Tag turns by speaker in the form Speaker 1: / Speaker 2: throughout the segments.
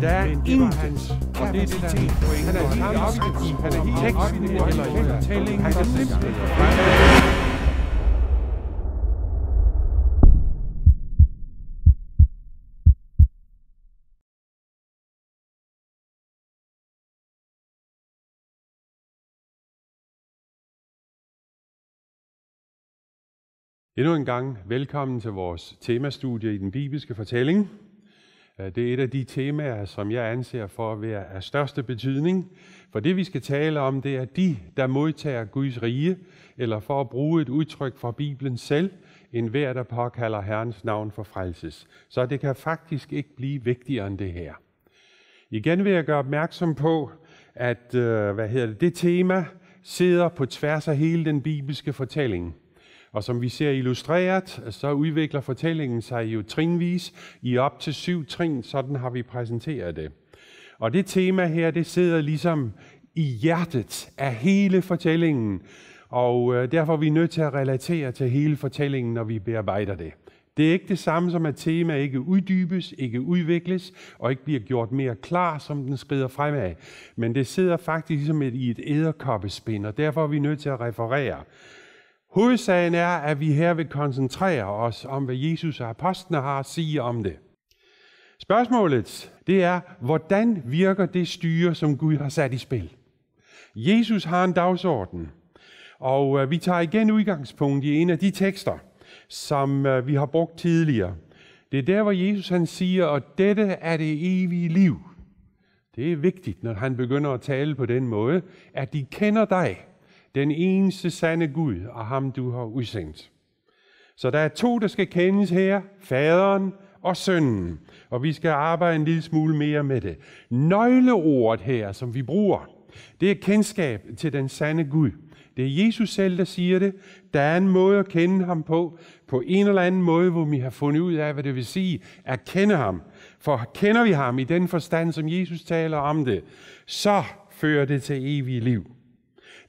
Speaker 1: Der er hans Og det er det, der er pointe. Han er helt oppe i det. Han er helt oppe i det. Endnu en gang velkommen til vores temastudie i den bibelske fortælling. Øh, det er et af de temaer, som jeg anser for at være af største betydning. For det vi skal tale om, det er de, der modtager Guds rige, eller for at bruge et udtryk fra Bibelen selv, en hver, der påkalder Herrens navn for frelses. Så det kan faktisk ikke blive vigtigere end det her. Igen vil jeg gøre opmærksom på, at øh, hvad hedder det, det tema sidder på tværs af hele den bibelske fortælling. Og som vi ser illustreret, så udvikler fortællingen sig jo trinvis i op til syv trin, sådan har vi præsenteret det. Og det tema her, det sidder ligesom i hjertet af hele fortællingen, og øh, derfor er vi nødt til at relatere til hele fortællingen, når vi bearbejder det. Det er ikke det samme som, at tema ikke uddybes, ikke udvikles og ikke bliver gjort mere klar, som den skrider fremad. Men det sidder faktisk ligesom i et æderkoppespind, og derfor er vi nødt til at referere. Hovedsagen er, at vi her vil koncentrere os om, hvad Jesus og apostlene har at sige om det. Spørgsmålet det er, hvordan virker det styre, som Gud har sat i spil? Jesus har en dagsorden, og øh, vi tager igen udgangspunkt i en af de tekster, som øh, vi har brugt tidligere. Det er der, hvor Jesus han siger, at dette er det evige liv. Det er vigtigt, når han begynder at tale på den måde, at de kender dig, den eneste sande Gud og ham, du har udsendt. Så der er to, der skal kendes her, faderen og sønnen, og vi skal arbejde en lille smule mere med det. Nøgleordet her, som vi bruger, det er kendskab til den sande Gud. Det er Jesus selv, der siger det. Der er en måde at kende ham på, på en eller anden måde, hvor vi har fundet ud af, hvad det vil sige at kende ham. For kender vi ham i den forstand, som Jesus taler om det, så fører det til evigt liv.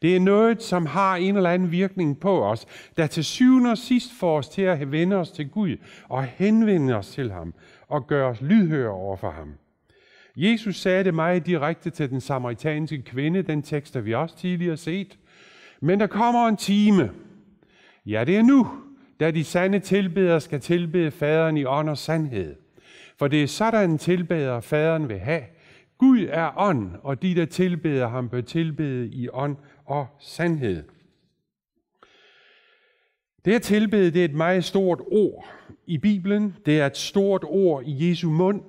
Speaker 1: Det er noget, som har en eller anden virkning på os, der til syvende og sidst får os til at vende os til Gud og henvende os til ham og gøre os lydhøre over for ham. Jesus sagde det meget direkte til den samaritanske kvinde, den tekst har vi også tidligere set. Men der kommer en time. Ja, det er nu, da de sande tilbedere skal tilbede faderen i ånd og sandhed. For det er sådan tilbeder faderen vil have. Gud er ånd, og de, der tilbeder ham, bør tilbede i ånd og sandhed. Det at tilbede, det er et meget stort ord i Bibelen. Det er et stort ord i Jesu mund.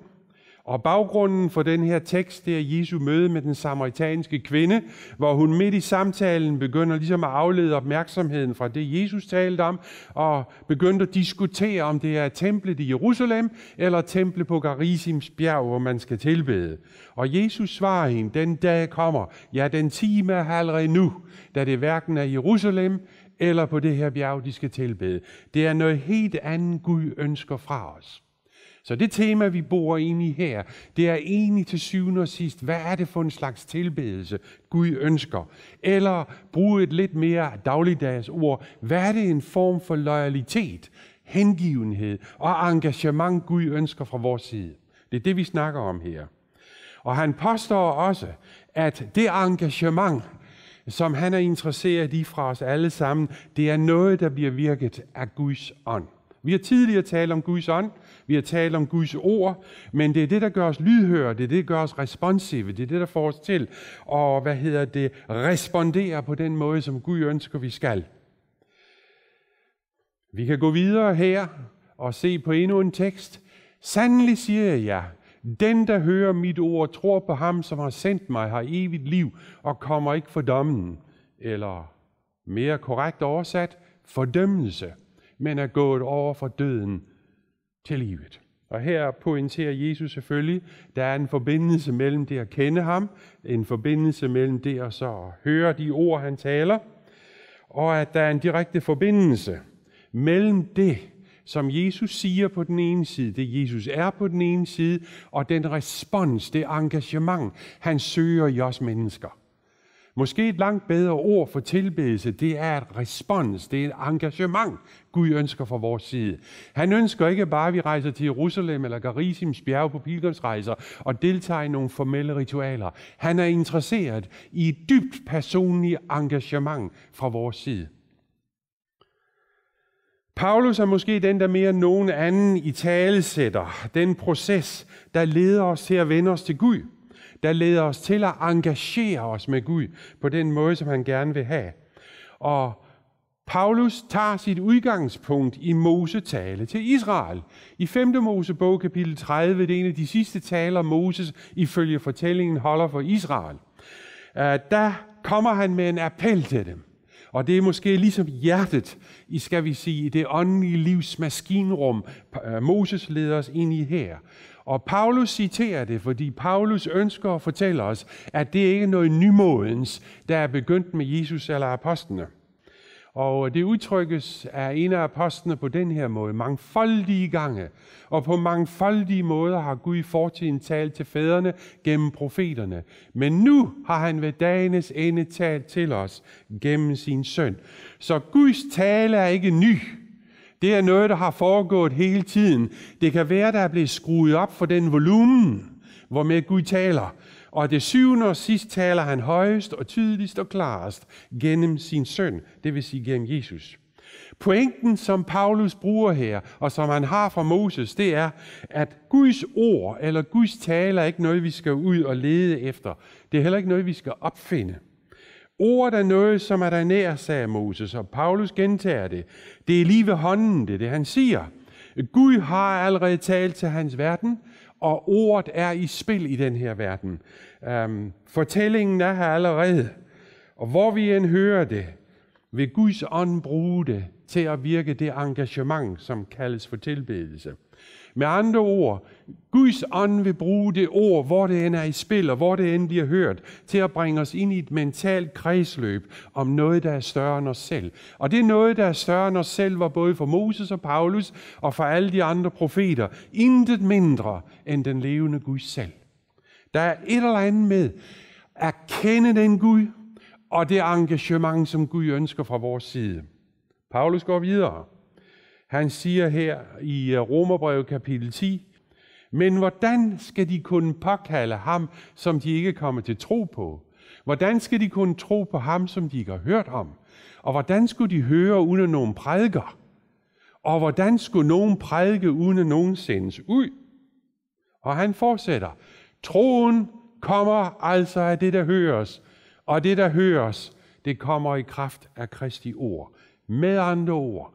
Speaker 1: Og baggrunden for den her tekst, det er Jesu møde med den samaritanske kvinde, hvor hun midt i samtalen begynder ligesom at aflede opmærksomheden fra det, Jesus talte om, og begyndte at diskutere, om det er templet i Jerusalem, eller templet på Garisims bjerg, hvor man skal tilbede. Og Jesus svarer hende, den dag kommer, ja, den time er allerede nu, da det hverken er Jerusalem, eller på det her bjerg, de skal tilbede. Det er noget helt andet, Gud ønsker fra os. Så det tema, vi bor ind i her, det er egentlig til syvende og sidst, hvad er det for en slags tilbedelse, Gud ønsker? Eller bruge et lidt mere dagligdags ord, hvad er det en form for loyalitet, hengivenhed og engagement, Gud ønsker fra vores side? Det er det, vi snakker om her. Og han påstår også, at det engagement, som han er interesseret i fra os alle sammen, det er noget, der bliver virket af Guds ånd. Vi har tidligere talt om Guds ånd, vi har talt om Guds ord, men det er det, der gør os lydhøre, det er det, der gør os responsive, det er det, der får os til at, hvad hedder det, respondere på den måde, som Gud ønsker, vi skal. Vi kan gå videre her og se på endnu en tekst. Sandelig siger jeg ja. den, der hører mit ord, tror på ham, som har sendt mig, har evigt liv og kommer ikke for dommen. Eller mere korrekt oversat, fordømmelse men er gået over fra døden til livet. Og her pointerer Jesus selvfølgelig, der er en forbindelse mellem det at kende ham, en forbindelse mellem det at så høre de ord, han taler, og at der er en direkte forbindelse mellem det, som Jesus siger på den ene side, det Jesus er på den ene side, og den respons, det engagement, han søger i os mennesker. Måske et langt bedre ord for tilbedelse, det er et respons, det er et engagement, Gud ønsker fra vores side. Han ønsker ikke bare, at vi rejser til Jerusalem eller Garisims bjerge på pilgrimsrejser og deltager i nogle formelle ritualer. Han er interesseret i et dybt personligt engagement fra vores side. Paulus er måske den, der mere end nogen anden i talesætter den proces, der leder os til at vende os til Gud – der leder os til at engagere os med Gud på den måde, som han gerne vil have. Og Paulus tager sit udgangspunkt i tale til Israel. I 5. Mosebog kapitel 30, det er en af de sidste taler, Moses ifølge fortællingen holder for Israel. Øh, der kommer han med en appel til dem. Og det er måske ligesom hjertet, i skal vi sige, det åndelige livs maskinrum, øh, Moses leder os ind i her. Og Paulus citerer det, fordi Paulus ønsker at fortælle os, at det ikke er noget nymodens, der er begyndt med Jesus eller apostlene. Og det udtrykkes af en af apostlene på den her måde, mangfoldige gange. Og på mangfoldige måder har Gud i fortiden talt til fædrene gennem profeterne. Men nu har han ved dagens ende talt til os gennem sin søn. Så Guds tale er ikke ny. Det er noget, der har foregået hele tiden. Det kan være, der er blevet skruet op for den volumen, hvor med Gud taler. Og det syvende og sidst taler han højest og tydeligst og klarest gennem sin søn, det vil sige gennem Jesus. Pointen, som Paulus bruger her, og som han har fra Moses, det er, at Guds ord eller Guds tale er ikke noget, vi skal ud og lede efter. Det er heller ikke noget, vi skal opfinde. Ordet er noget, som er der nær, sagde Moses, og Paulus gentager det. Det er lige ved hånden, det det, han siger. Gud har allerede talt til hans verden, og ordet er i spil i den her verden. Øhm, fortællingen er her allerede, og hvor vi end hører det, vil Guds ånd bruge det til at virke det engagement, som kaldes for tilbedelse. Med andre ord, Guds ånd vil bruge det ord, hvor det end er i spil, og hvor det end bliver hørt, til at bringe os ind i et mentalt kredsløb om noget, der er større end os selv. Og det er noget, der er større end os selv, var både for Moses og Paulus og for alle de andre profeter. Intet mindre end den levende Gud selv. Der er et eller andet med at kende den Gud, og det engagement, som Gud ønsker fra vores side. Paulus går videre. Han siger her i øh, Romerbrevet kapitel 10, men hvordan skal de kunne påkalde ham, som de ikke kommer til tro på? Hvordan skal de kunne tro på ham, som de ikke har hørt om? Og hvordan skulle de høre uden nogen prædiker? Og hvordan skulle nogen prædike uden nogen sendes ud? Og han fortsætter. Troen kommer altså af det, der høres, og det, der høres, det kommer i kraft af Kristi ord. Med andre ord,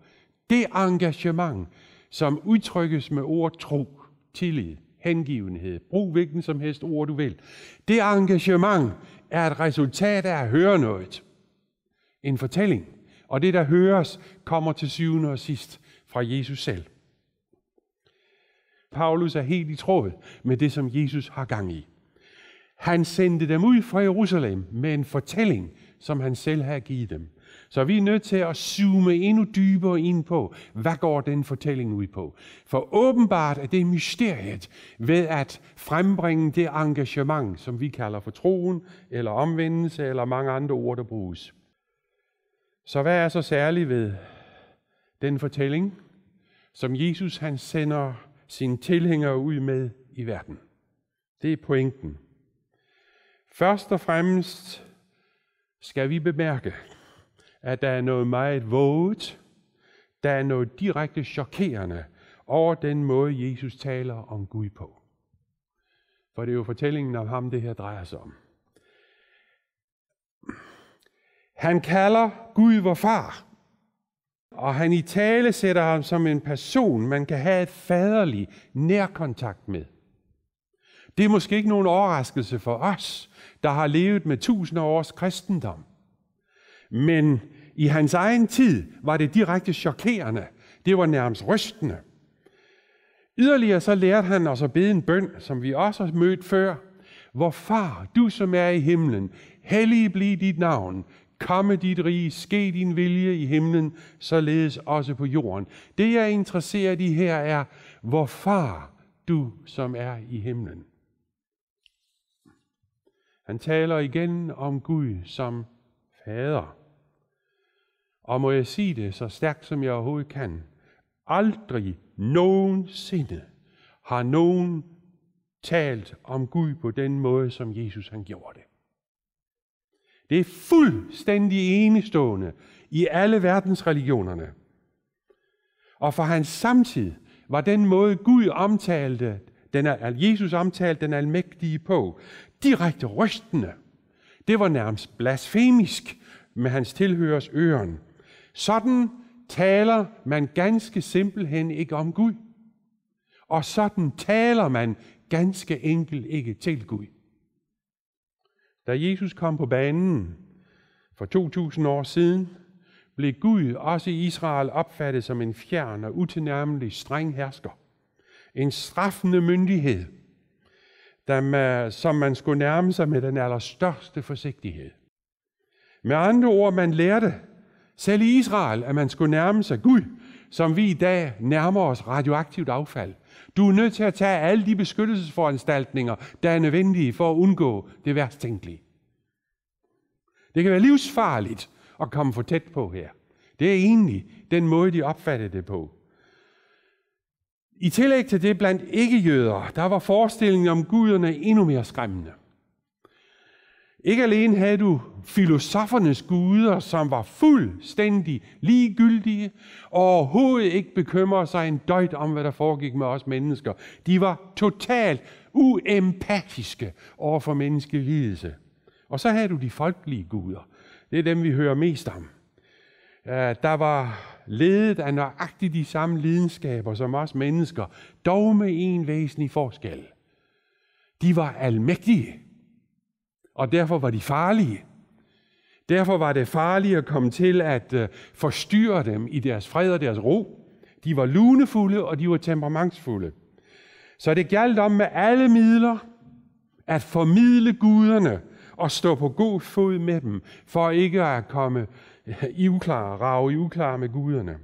Speaker 1: det engagement, som udtrykkes med ord tro, tillid, hengivenhed, brug hvilken som helst ord du vil. Det engagement er et resultat af at høre noget. En fortælling. Og det, der høres, kommer til syvende og sidst fra Jesus selv. Paulus er helt i tråd med det, som Jesus har gang i. Han sendte dem ud fra Jerusalem med en fortælling, som han selv har givet dem. Så vi er nødt til at zoome endnu dybere ind på, hvad går den fortælling ud på? For åbenbart er det mysteriet ved at frembringe det engagement, som vi kalder for troen, eller omvendelse, eller mange andre ord, der bruges. Så hvad er så særligt ved den fortælling, som Jesus han sender sine tilhængere ud med i verden? Det er pointen. Først og fremmest skal vi bemærke, at der er noget meget våget, der er noget direkte chokerende over den måde, Jesus taler om Gud på. For det er jo fortællingen om ham, det her drejer sig om. Han kalder Gud vor far, og han i tale sætter ham som en person, man kan have et faderlig nærkontakt med. Det er måske ikke nogen overraskelse for os, der har levet med tusinder års kristendom. Men i hans egen tid var det direkte chokerende. Det var nærmest rystende. Yderligere så lærte han os at bede en bøn, som vi også har mødt før. Hvor far, du som er i himlen, hellig blive dit navn, komme dit rige, ske din vilje i himlen, således også på jorden. Det jeg er interesseret i her er, hvor far, du som er i himlen. Han taler igen om Gud som fader. Og må jeg sige det så stærkt, som jeg overhovedet kan. Aldrig nogensinde har nogen talt om Gud på den måde, som Jesus han gjorde det. Det er fuldstændig enestående i alle verdens religionerne. Og for hans samtid var den måde, Gud omtalte, den, Jesus omtalte den almægtige på, direkte rystende. Det var nærmest blasfemisk med hans tilhørers øren. Sådan taler man ganske simpelthen ikke om Gud. Og sådan taler man ganske enkelt ikke til Gud. Da Jesus kom på banen for 2000 år siden, blev Gud også i Israel opfattet som en fjern og utilnærmelig streng hersker. En straffende myndighed, der man, som man skulle nærme sig med den allerstørste forsigtighed. Med andre ord, man lærte, selv i Israel, at man skulle nærme sig Gud, som vi i dag nærmer os radioaktivt affald. Du er nødt til at tage alle de beskyttelsesforanstaltninger, der er nødvendige for at undgå det værst tænkelige. Det kan være livsfarligt at komme for tæt på her. Det er egentlig den måde, de opfattede det på. I tillæg til det blandt ikke-jøder, der var forestillingen om guderne endnu mere skræmmende. Ikke alene havde du filosofernes guder, som var fuldstændig ligegyldige og overhovedet ikke bekymrede sig en døjt om, hvad der foregik med os mennesker. De var totalt uempatiske over for menneskelig lidelse. Og så havde du de folkelige guder. Det er dem, vi hører mest om. Der var ledet af nøjagtigt de samme lidenskaber som os mennesker, dog med en væsentlig forskel. De var almægtige og derfor var de farlige. Derfor var det farligt at komme til at øh, forstyrre dem i deres fred og deres ro. De var lunefulde, og de var temperamentsfulde. Så det galt om med alle midler at formidle guderne og stå på god fod med dem, for ikke at komme øh, i uklar, rave i uklar med guderne.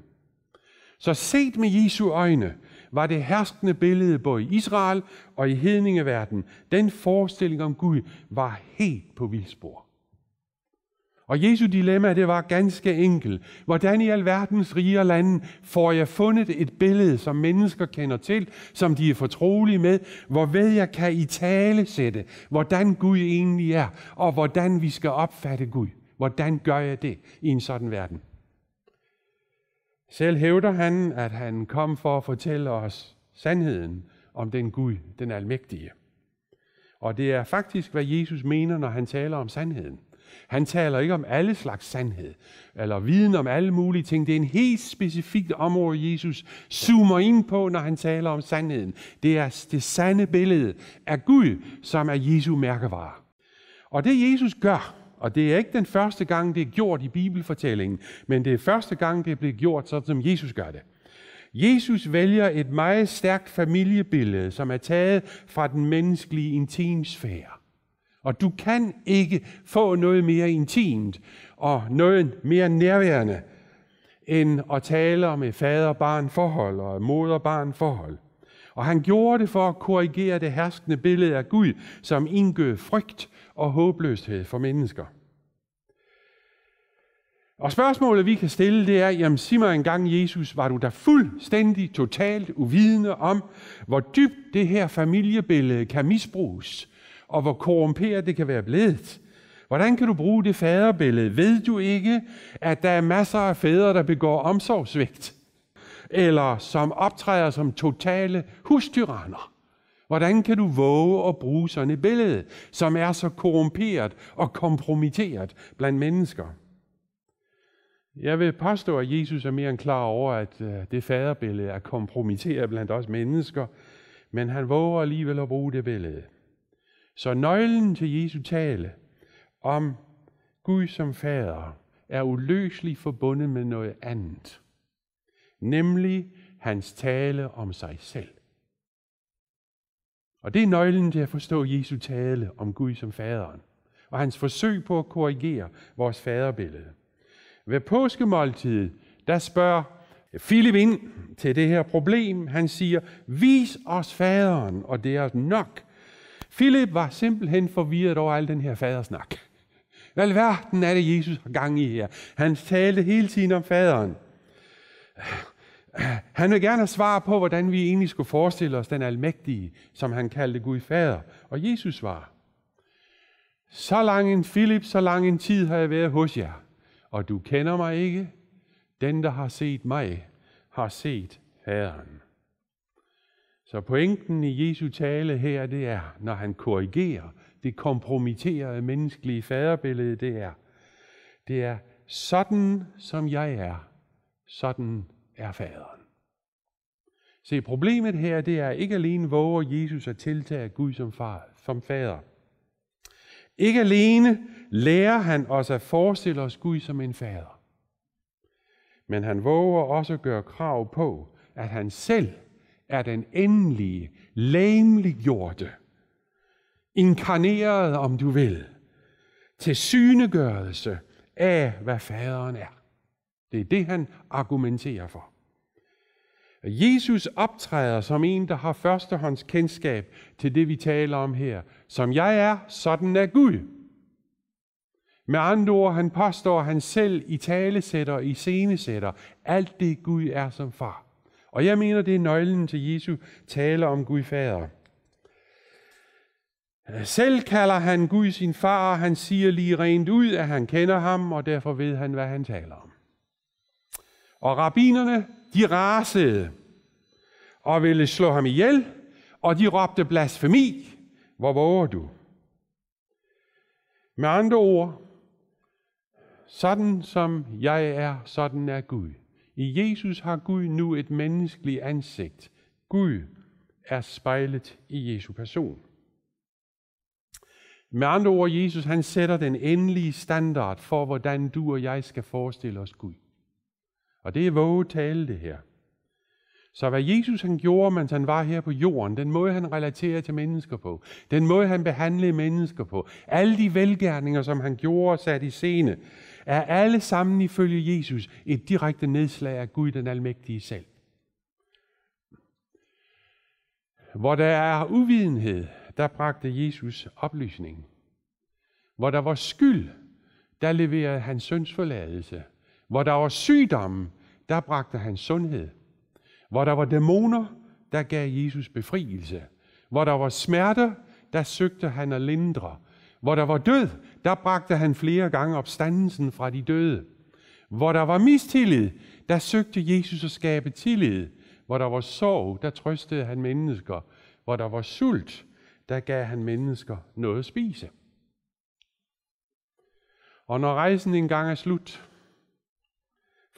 Speaker 1: Så set med Jesu øjne, var det herskende billede både i Israel og i hedningeverdenen. Den forestilling om Gud var helt på vildspor. Og Jesu dilemma, det var ganske enkelt. Hvordan i alverdens rige lande får jeg fundet et billede, som mennesker kender til, som de er fortrolige med, hvorved jeg kan i tale sætte, hvordan Gud egentlig er, og hvordan vi skal opfatte Gud. Hvordan gør jeg det i en sådan verden? Selv hævder han, at han kom for at fortælle os sandheden om den Gud, den almægtige. Og det er faktisk, hvad Jesus mener, når han taler om sandheden. Han taler ikke om alle slags sandhed, eller viden om alle mulige ting. Det er en helt specifikt område, Jesus zoomer ind på, når han taler om sandheden. Det er det sande billede af Gud, som er Jesu mærkevare. Og det Jesus gør, og det er ikke den første gang, det er gjort i bibelfortællingen, men det er første gang, det er blevet gjort, sådan som Jesus gør det. Jesus vælger et meget stærkt familiebillede, som er taget fra den menneskelige intimsfære. Og du kan ikke få noget mere intimt og noget mere nærværende, end at tale om et fader-barn forhold og moder-barn forhold. Og han gjorde det for at korrigere det herskende billede af Gud, som indgød frygt og håbløshed for mennesker. Og spørgsmålet, vi kan stille, det er, jamen sig mig engang, Jesus, var du da fuldstændig, totalt uvidende om, hvor dybt det her familiebillede kan misbruges, og hvor korrumperet det kan være blevet? Hvordan kan du bruge det faderbillede? Ved du ikke, at der er masser af fædre, der begår omsorgsvægt? Eller som optræder som totale hustyranner? Hvordan kan du våge at bruge sådan et billede, som er så korrumperet og kompromitteret blandt mennesker? Jeg vil påstå, at Jesus er mere end klar over, at øh, det faderbillede er kompromitteret blandt os mennesker, men han våger alligevel at bruge det billede. Så nøglen til Jesu tale om Gud som fader er uløseligt forbundet med noget andet, nemlig hans tale om sig selv. Og det er nøglen til at forstå Jesu tale om Gud som faderen, og hans forsøg på at korrigere vores faderbillede. Ved påskemåltidet, der spørger Philip ind til det her problem. Han siger, vis os faderen, og det er nok. Philip var simpelthen forvirret over al den her fadersnak. Hvad verden er det, Jesus har gang i her? Han talte hele tiden om faderen. Han vil gerne have svar på, hvordan vi egentlig skulle forestille os den almægtige, som han kaldte Gud Fader. Og Jesus var, så lang en Philip, så lang en tid har jeg været hos jer, og du kender mig ikke. Den, der har set mig, har set Faderen. Så pointen i Jesu tale her, det er, når han korrigerer det kompromitterede menneskelige faderbillede, det er, det er sådan som jeg er, sådan er faderen. Se, problemet her, det er ikke alene våger Jesus at tiltage Gud som, far, som fader. Ikke alene lærer han os at forestille os Gud som en fader. Men han våger også at gøre krav på, at han selv er den endelige, læmeliggjorte, inkarnerede, om du vil, til synegørelse af, hvad faderen er. Det er det, han argumenterer for. Jesus optræder som en, der har førstehånds kendskab til det, vi taler om her. Som jeg er, sådan er Gud. Med andre ord, han påstår, at han selv i talesætter og i scenesætter alt det, Gud er som far. Og jeg mener, det er nøglen til Jesu tale om Gud fader. Selv kalder han Gud sin far, og han siger lige rent ud, at han kender ham, og derfor ved han, hvad han taler om. Og rabinerne, de rasede og ville slå ham ihjel, og de råbte blasfemi. Hvor våger du? Med andre ord, sådan som jeg er, sådan er Gud. I Jesus har Gud nu et menneskeligt ansigt. Gud er spejlet i Jesu person. Med andre ord, Jesus han sætter den endelige standard for, hvordan du og jeg skal forestille os Gud. Og det er våget tale det her. Så hvad Jesus han gjorde, mens han var her på jorden, den måde han relaterede til mennesker på, den måde han behandlede mennesker på, alle de velgærninger, som han gjorde og satte i scene, er alle sammen ifølge Jesus et direkte nedslag af Gud den Almægtige selv. Hvor der er uvidenhed, der bragte Jesus oplysning. Hvor der var skyld, der leverede han søns forladelse. Hvor der var sygdom, der bragte han sundhed. Hvor der var dæmoner, der gav Jesus befrielse. Hvor der var smerte, der søgte han at lindre. Hvor der var død, der bragte han flere gange opstandelsen fra de døde. Hvor der var mistillid, der søgte Jesus at skabe tillid. Hvor der var sorg, der trøstede han mennesker. Hvor der var sult, der gav han mennesker noget at spise. Og når rejsen engang er slut,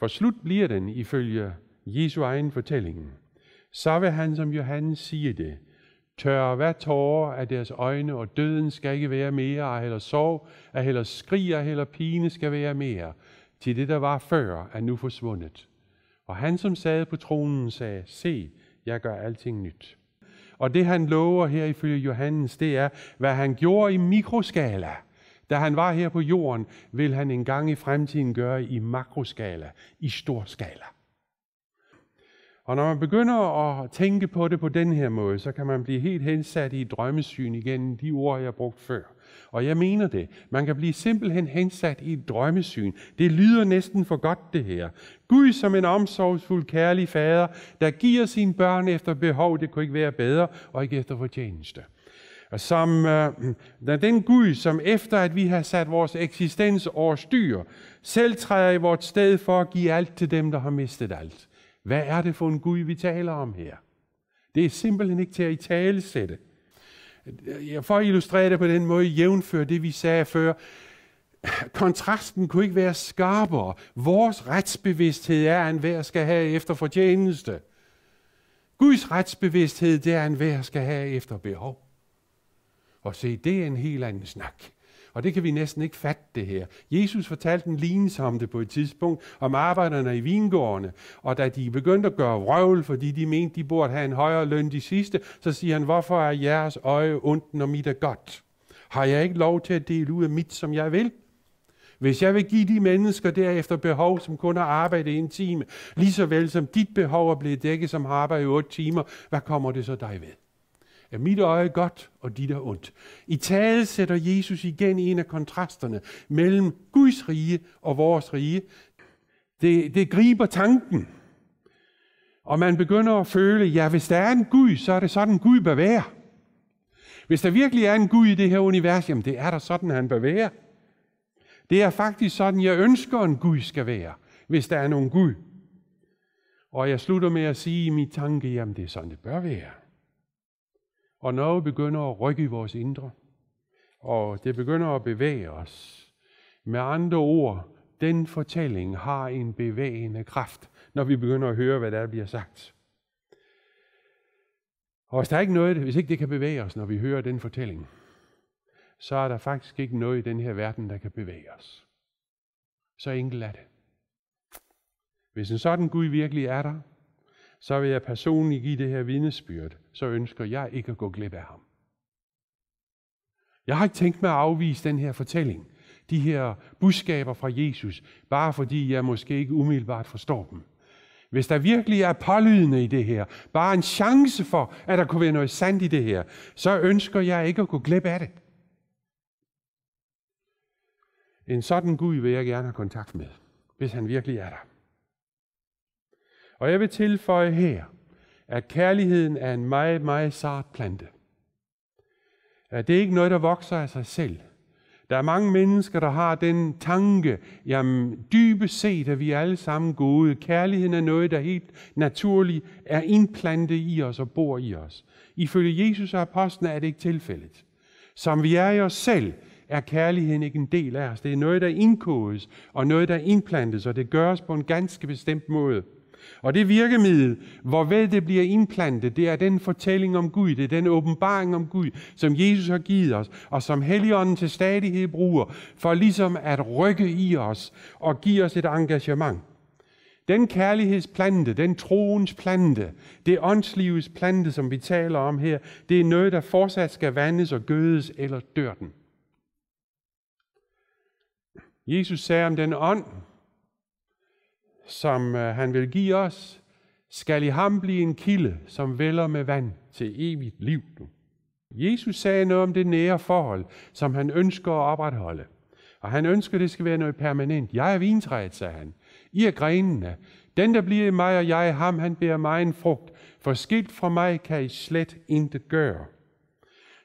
Speaker 1: for slut bliver den ifølge Jesu egen fortælling. Så vil han, som Johannes siger det, Tør hver tårer af deres øjne, og døden skal ikke være mere, og heller sorg, og heller skrig, og heller pine skal være mere, til det, der var før, er nu forsvundet. Og han, som sad på tronen, sagde, se, jeg gør alting nyt. Og det, han lover her ifølge Johannes, det er, hvad han gjorde i mikroskala – da han var her på jorden, vil han en gang i fremtiden gøre i makroskala, i stor skala. Og når man begynder at tænke på det på den her måde, så kan man blive helt hensat i drømmesyn igen, de ord, jeg brugte før. Og jeg mener det. Man kan blive simpelthen hensat i et drømmesyn. Det lyder næsten for godt, det her. Gud som en omsorgsfuld, kærlig fader, der giver sine børn efter behov, det kunne ikke være bedre, og ikke efter fortjeneste og som øh, den Gud, som efter at vi har sat vores eksistens over styr, selv træder i vort sted for at give alt til dem, der har mistet alt. Hvad er det for en Gud, vi taler om her? Det er simpelthen ikke til at i tale sætte. For at illustrere det på den måde, jævnfør det, vi sagde før, kontrasten kunne ikke være skarpere. Vores retsbevidsthed er, at enhver skal have efter fortjeneste. Guds retsbevidsthed, det er, at enhver skal have efter behov. Og se, det er en helt anden snak. Og det kan vi næsten ikke fatte det her. Jesus fortalte en lignelse om det på et tidspunkt, om arbejderne i vingårdene. Og da de begyndte at gøre røvl, fordi de mente, de burde have en højere løn de sidste, så siger han, hvorfor er jeres øje ondt, når mit er godt? Har jeg ikke lov til at dele ud af mit, som jeg vil? Hvis jeg vil give de mennesker derefter behov, som kun har arbejdet en time, lige så vel som dit behov er blevet dækket, som har arbejdet i otte timer, hvad kommer det så dig ved? Er mit øje godt, og dit er ondt. I tale sætter Jesus igen en af kontrasterne mellem Guds rige og vores rige. Det, det griber tanken. Og man begynder at føle, ja, hvis der er en Gud, så er det sådan, Gud bør være. Hvis der virkelig er en Gud i det her univers, jamen det er der sådan, han bør være. Det er faktisk sådan, jeg ønsker, en Gud skal være, hvis der er nogen Gud. Og jeg slutter med at sige i min tanke, jamen det er sådan, det bør være. Og noget begynder at rykke i vores indre. Og det begynder at bevæge os. Med andre ord, den fortælling har en bevægende kraft, når vi begynder at høre, hvad der bliver sagt. Og hvis der er ikke noget, hvis ikke det kan bevæge os, når vi hører den fortælling, så er der faktisk ikke noget i den her verden, der kan bevæge os. Så enkelt er det. Hvis en sådan Gud virkelig er der, så vil jeg personligt give det her vidnesbyrd, så ønsker jeg ikke at gå glip af ham. Jeg har ikke tænkt mig at afvise den her fortælling, de her budskaber fra Jesus, bare fordi jeg måske ikke umiddelbart forstår dem. Hvis der virkelig er pålydende i det her, bare en chance for, at der kunne være noget sandt i det her, så ønsker jeg ikke at gå glip af det. En sådan Gud vil jeg gerne have kontakt med, hvis han virkelig er der. Og jeg vil tilføje her, at kærligheden er en meget, meget sart plante. At det er ikke noget, der vokser af sig selv. Der er mange mennesker, der har den tanke, jamen dybest set er vi alle sammen gode. Kærligheden er noget, der helt naturligt er indplantet i os og bor i os. Ifølge Jesus og apostlene er det ikke tilfældet. Som vi er i os selv, er kærligheden ikke en del af os. Det er noget, der indkodes, og noget, der indplantes, og det gøres på en ganske bestemt måde. Og det virkemiddel, hvorved det bliver indplantet, det er den fortælling om Gud, det er den åbenbaring om Gud, som Jesus har givet os, og som Helligånden til stadighed bruger, for ligesom at rykke i os og give os et engagement. Den kærlighedsplante, den troens plante, det åndslivets plante, som vi taler om her, det er noget, der fortsat skal vandes og gødes, eller dør den. Jesus sagde om den ånd, som øh, han vil give os, skal i ham blive en kilde, som vælger med vand til evigt liv. Jesus sagde noget om det nære forhold, som han ønsker at opretholde. Og han ønsker, at det skal være noget permanent. Jeg er vintræet, sagde han. I er grenene. Den, der bliver i mig og jeg ham, han bærer mig en frugt. For skilt fra mig kan I slet intet gøre.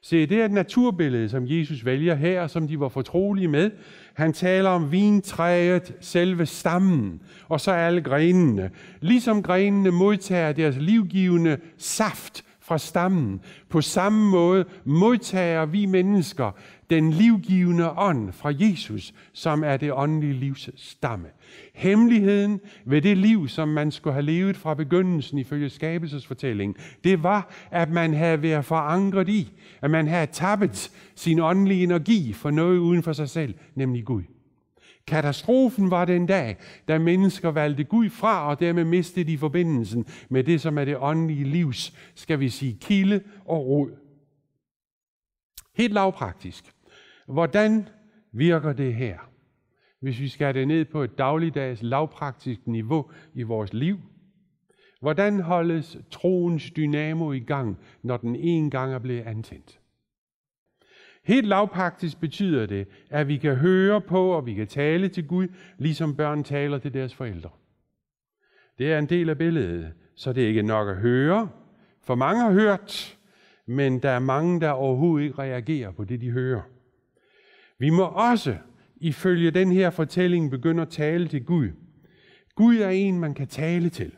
Speaker 1: Se, det er et naturbillede, som Jesus vælger her, som de var fortrolige med. Han taler om vintræet, selve stammen, og så alle grenene. Ligesom grenene modtager deres livgivende saft fra stammen. På samme måde modtager vi mennesker den livgivende ånd fra Jesus, som er det åndelige livs stamme. Hemmeligheden ved det liv, som man skulle have levet fra begyndelsen ifølge skabelsesfortællingen, det var, at man havde været forankret i, at man havde tappet sin åndelige energi for noget uden for sig selv, nemlig Gud. Katastrofen var den dag, da mennesker valgte Gud fra, og dermed mistede de forbindelsen med det, som er det åndelige livs, skal vi sige, kilde og rod. Helt lavpraktisk. Hvordan virker det her? Hvis vi skal det ned på et dagligdags lavpraktisk niveau i vores liv, hvordan holdes troens dynamo i gang, når den en gang er blevet antændt? Helt lavpraktisk betyder det, at vi kan høre på og vi kan tale til Gud, ligesom børn taler til deres forældre. Det er en del af billedet, så det er ikke nok at høre, for mange har hørt, men der er mange, der overhovedet ikke reagerer på det, de hører. Vi må også, ifølge den her fortælling, begynde at tale til Gud. Gud er en, man kan tale til.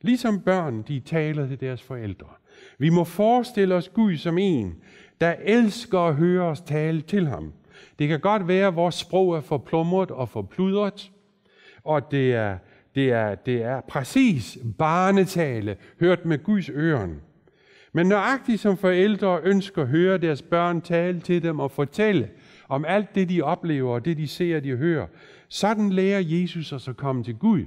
Speaker 1: Ligesom børn, de taler til deres forældre. Vi må forestille os Gud som en, der elsker at høre os tale til ham. Det kan godt være, at vores sprog er forplumret og pludret, og det er, det er, det er præcis barnetale, hørt med Guds øren. Men nøjagtigt som forældre ønsker at høre deres børn tale til dem og fortælle om alt det, de oplever og det, de ser og de hører, sådan lærer Jesus os at komme til Gud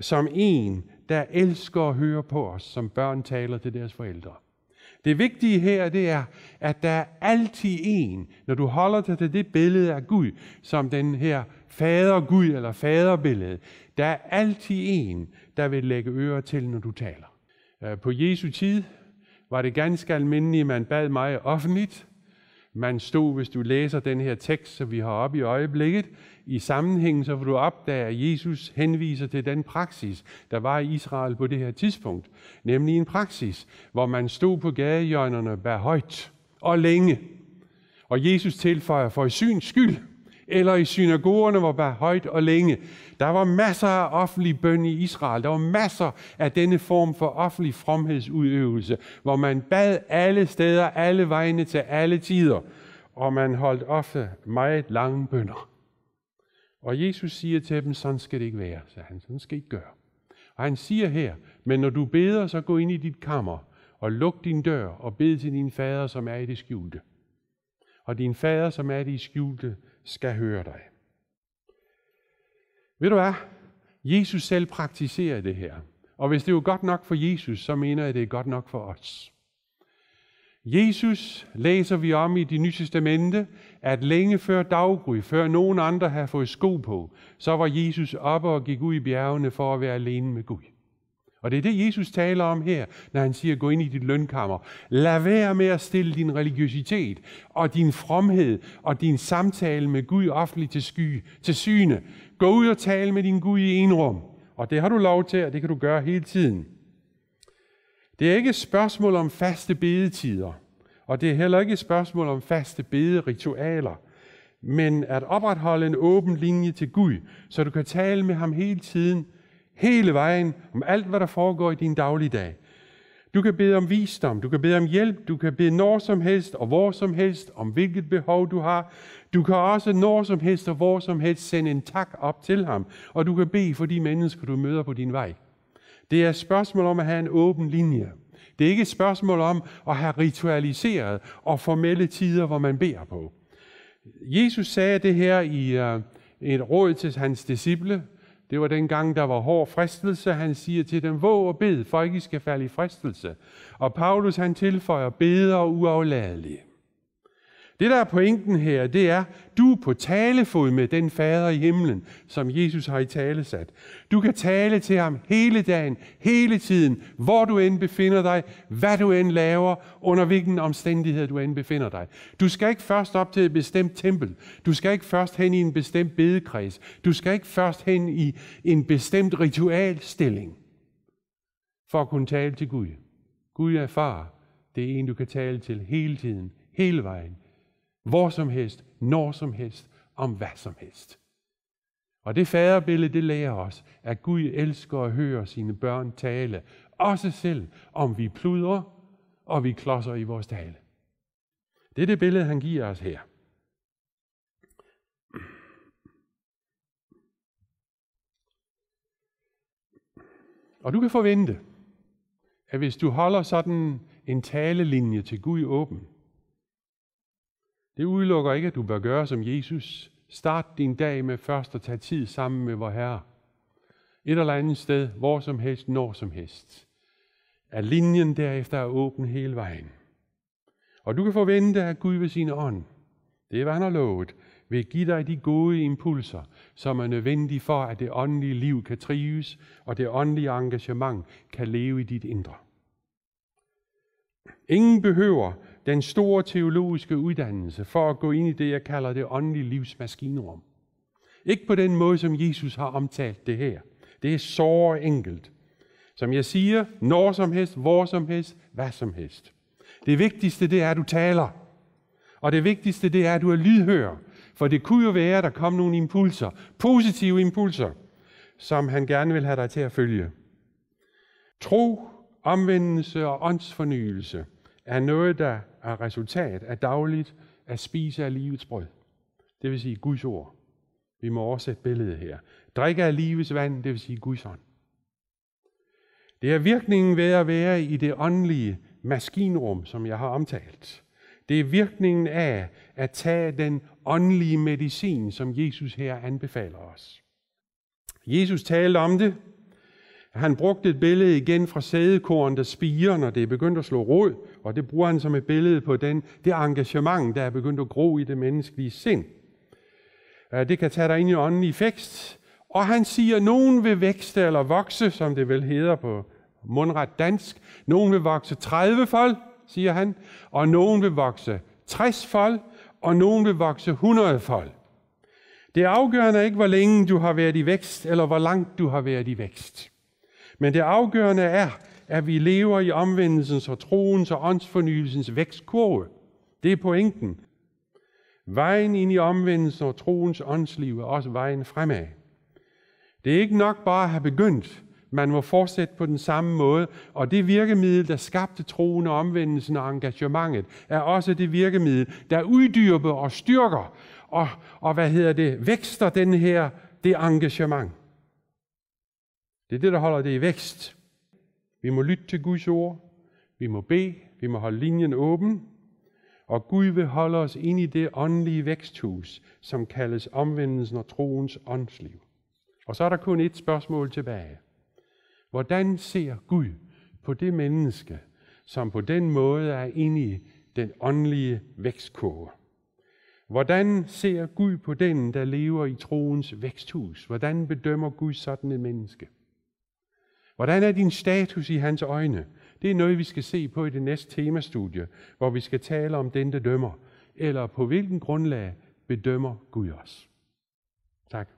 Speaker 1: som en, der elsker at høre på os, som børn taler til deres forældre. Det vigtige her, det er, at der er altid en, når du holder dig til det billede af Gud, som den her fader Gud eller faderbillede, der er altid en, der vil lægge ører til, når du taler. Øh, på Jesu tid var det ganske almindeligt, man bad mig offentligt, man stod, hvis du læser den her tekst, som vi har op i øjeblikket, i sammenhængen, så vil du opdage, at Jesus henviser til den praksis, der var i Israel på det her tidspunkt. Nemlig en praksis, hvor man stod på gadehjørnerne bær højt og længe. Og Jesus tilføjer for syns skyld, eller i synagogerne, hvor var højt og længe. Der var masser af offentlig bøn i Israel. Der var masser af denne form for offentlig fromhedsudøvelse, hvor man bad alle steder, alle vegne til alle tider, og man holdt ofte meget lange bønder. Og Jesus siger til dem, sådan skal det ikke være, så han, sådan skal I ikke gøre. Og han siger her, men når du beder, så gå ind i dit kammer, og luk din dør og bed til din fader, som er i det skjulte og din fader, som er i skjulte, skal høre dig. Ved du hvad? Jesus selv praktiserer det her. Og hvis det er godt nok for Jesus, så mener jeg, at det er godt nok for os. Jesus læser vi om i de nye testamente, at længe før daggry, før nogen andre havde fået sko på, så var Jesus oppe og gik ud i bjergene for at være alene med Gud. Og det er det, Jesus taler om her, når han siger, gå ind i dit lønkammer. Lad være med at stille din religiøsitet og din fromhed og din samtale med Gud offentligt til, sky, til syne. Gå ud og tale med din Gud i en rum. Og det har du lov til, og det kan du gøre hele tiden. Det er ikke et spørgsmål om faste bedetider, og det er heller ikke et spørgsmål om faste bederitualer, men at opretholde en åben linje til Gud, så du kan tale med ham hele tiden – hele vejen, om alt, hvad der foregår i din dagligdag. Du kan bede om visdom, du kan bede om hjælp, du kan bede når som helst og hvor som helst, om hvilket behov du har. Du kan også når som helst og hvor som helst sende en tak op til ham, og du kan bede for de mennesker, du møder på din vej. Det er et spørgsmål om at have en åben linje. Det er ikke et spørgsmål om at have ritualiseret og formelle tider, hvor man beder på. Jesus sagde det her i øh, et råd til hans disciple, det var dengang, der var hård fristelse. Han siger til dem, våg og bed, for ikke I skal falde i fristelse. Og Paulus han tilføjer, beder uafladeligt. Det, der er pointen her, det er, du er på talefod med den fader i himlen, som Jesus har i tale sat. Du kan tale til ham hele dagen, hele tiden, hvor du end befinder dig, hvad du end laver, under hvilken omstændighed du end befinder dig. Du skal ikke først op til et bestemt tempel. Du skal ikke først hen i en bestemt bedekreds. Du skal ikke først hen i en bestemt ritualstilling for at kunne tale til Gud. Gud er far. Det er en, du kan tale til hele tiden, hele vejen, hvor som helst, når som helst, om hvad som helst. Og det faderbillede, det lærer os, at Gud elsker at høre sine børn tale, også selv om vi pludrer og vi klodser i vores tale. Det er det billede, han giver os her. Og du kan forvente, at hvis du holder sådan en talelinje til Gud åben, det udelukker ikke, at du bør gøre som Jesus. Start din dag med først at tage tid sammen med vor Herre. Et eller andet sted, hvor som helst, når som helst. Er linjen derefter er åben hele vejen. Og du kan forvente, at Gud ved sin ånd, det er hvad han har lovet, vil give dig de gode impulser, som er nødvendige for, at det åndelige liv kan trives, og det åndelige engagement kan leve i dit indre. Ingen behøver den store teologiske uddannelse for at gå ind i det, jeg kalder det åndelige livs maskinrum. Ikke på den måde, som Jesus har omtalt det her. Det er så enkelt. Som jeg siger, når som helst, hvor som helst, hvad som helst. Det vigtigste, det er, at du taler. Og det vigtigste, det er, at du er lydhør. For det kunne jo være, at der kom nogle impulser, positive impulser, som han gerne vil have dig til at følge. Tro, omvendelse og åndsfornyelse – er noget, der er resultat af dagligt at spise af livets brød. Det vil sige Guds ord. Vi må oversætte billedet her. Drikke af livets vand, det vil sige Guds ånd. Det er virkningen ved at være i det åndelige maskinrum, som jeg har omtalt. Det er virkningen af at tage den åndelige medicin, som Jesus her anbefaler os. Jesus talte om det han brugte et billede igen fra sædekorn, der spiger, når det er begyndt at slå rod, og det bruger han som et billede på den, det engagement, der er begyndt at gro i det menneskelige sind. Det kan tage dig ind i i fækst. Og han siger, at nogen vil vækste eller vokse, som det vel hedder på mundret dansk. Nogen vil vokse 30 fold, siger han, og nogen vil vokse 60 fold, og nogen vil vokse 100 fold. Det afgørende er ikke, hvor længe du har været i vækst, eller hvor langt du har været i vækst. Men det afgørende er, at vi lever i omvendelsens og troens og åndsfornyelsens vækstkurve. Det er pointen. Vejen ind i omvendelsen og troens åndsliv er også vejen fremad. Det er ikke nok bare at have begyndt. Man må fortsætte på den samme måde, og det virkemiddel, der skabte troen og omvendelsen og engagementet, er også det virkemiddel, der uddyber og styrker og, og hvad hedder det, vækster den her, det engagement. Det er det, der holder det i vækst. Vi må lytte til Guds ord. Vi må bede. Vi må holde linjen åben. Og Gud vil holde os inde i det åndelige væksthus, som kaldes omvendelsen og troens åndsliv. Og så er der kun et spørgsmål tilbage. Hvordan ser Gud på det menneske, som på den måde er inde i den åndelige vækstkurve? Hvordan ser Gud på den, der lever i troens væksthus? Hvordan bedømmer Gud sådan et menneske? Hvordan er din status i hans øjne? Det er noget, vi skal se på i det næste temastudie, hvor vi skal tale om den, der dømmer. Eller på hvilken grundlag bedømmer Gud os? Tak.